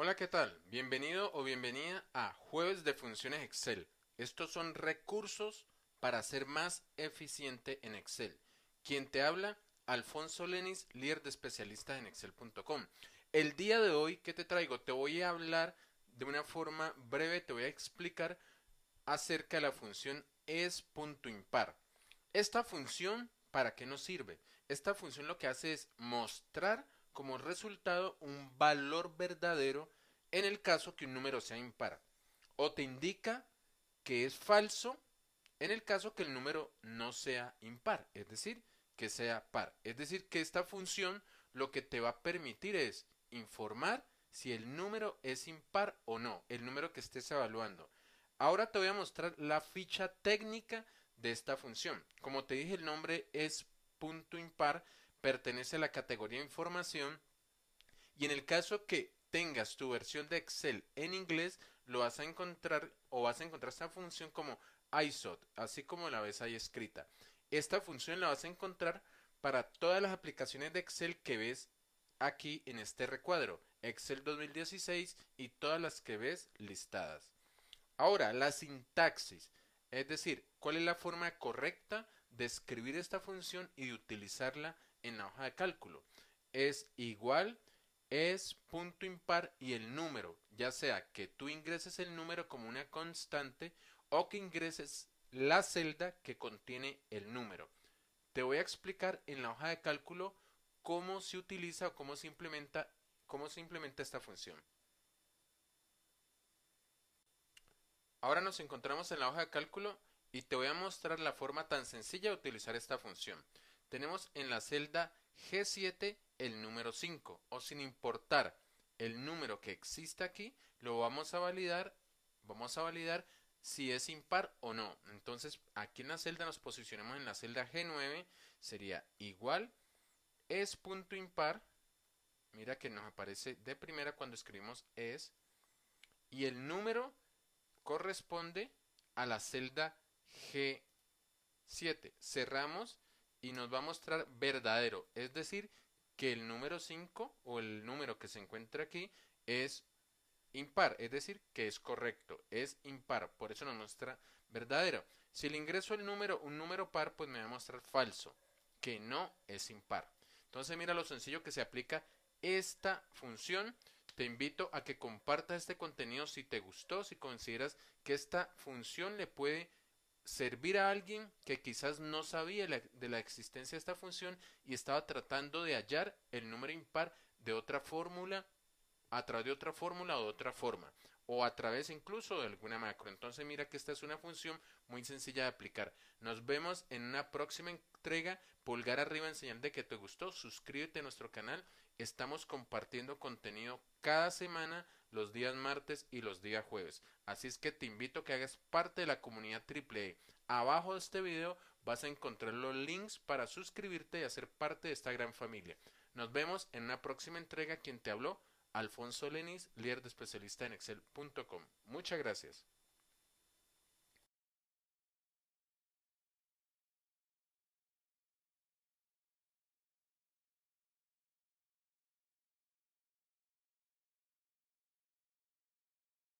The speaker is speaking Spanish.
Hola, ¿qué tal? Bienvenido o bienvenida a Jueves de Funciones Excel. Estos son recursos para ser más eficiente en Excel. Quien te habla, Alfonso Lenis, líder de especialistas en Excel.com. El día de hoy, ¿qué te traigo? Te voy a hablar de una forma breve, te voy a explicar acerca de la función es.impar Esta función, ¿para qué nos sirve? Esta función lo que hace es mostrar como resultado un valor verdadero en el caso que un número sea impar, o te indica que es falso en el caso que el número no sea impar, es decir, que sea par. Es decir, que esta función lo que te va a permitir es informar si el número es impar o no, el número que estés evaluando. Ahora te voy a mostrar la ficha técnica de esta función. Como te dije, el nombre es punto impar, pertenece a la categoría Información y en el caso que tengas tu versión de Excel en inglés, lo vas a encontrar o vas a encontrar esta función como ISOT, así como la ves ahí escrita. Esta función la vas a encontrar para todas las aplicaciones de Excel que ves aquí en este recuadro, Excel 2016 y todas las que ves listadas. Ahora, la sintaxis, es decir, cuál es la forma correcta describir esta función y de utilizarla en la hoja de cálculo. Es igual, es punto impar y el número, ya sea que tú ingreses el número como una constante o que ingreses la celda que contiene el número. Te voy a explicar en la hoja de cálculo cómo se utiliza o cómo se implementa, cómo se implementa esta función. Ahora nos encontramos en la hoja de cálculo y te voy a mostrar la forma tan sencilla de utilizar esta función. Tenemos en la celda G7 el número 5 o sin importar el número que existe aquí, lo vamos a validar, vamos a validar si es impar o no. Entonces, aquí en la celda nos posicionamos en la celda G9, sería igual es punto impar. Mira que nos aparece de primera cuando escribimos es y el número corresponde a la celda G7. Cerramos y nos va a mostrar verdadero. Es decir, que el número 5 o el número que se encuentra aquí es impar. Es decir, que es correcto. Es impar. Por eso nos muestra verdadero. Si le ingreso el número, un número par, pues me va a mostrar falso. Que no es impar. Entonces mira lo sencillo que se aplica esta función. Te invito a que compartas este contenido si te gustó, si consideras que esta función le puede servir a alguien que quizás no sabía de la existencia de esta función y estaba tratando de hallar el número impar de otra fórmula a través de otra fórmula o de otra forma o a través incluso de alguna macro. Entonces mira que esta es una función muy sencilla de aplicar. Nos vemos en una próxima entrega. Pulgar arriba en señal de que te gustó. Suscríbete a nuestro canal. Estamos compartiendo contenido cada semana, los días martes y los días jueves. Así es que te invito a que hagas parte de la comunidad AAA. E. Abajo de este video vas a encontrar los links para suscribirte y hacer parte de esta gran familia. Nos vemos en una próxima entrega. Quien te habló, Alfonso Lenis, líder de especialista en Excel.com. Muchas gracias.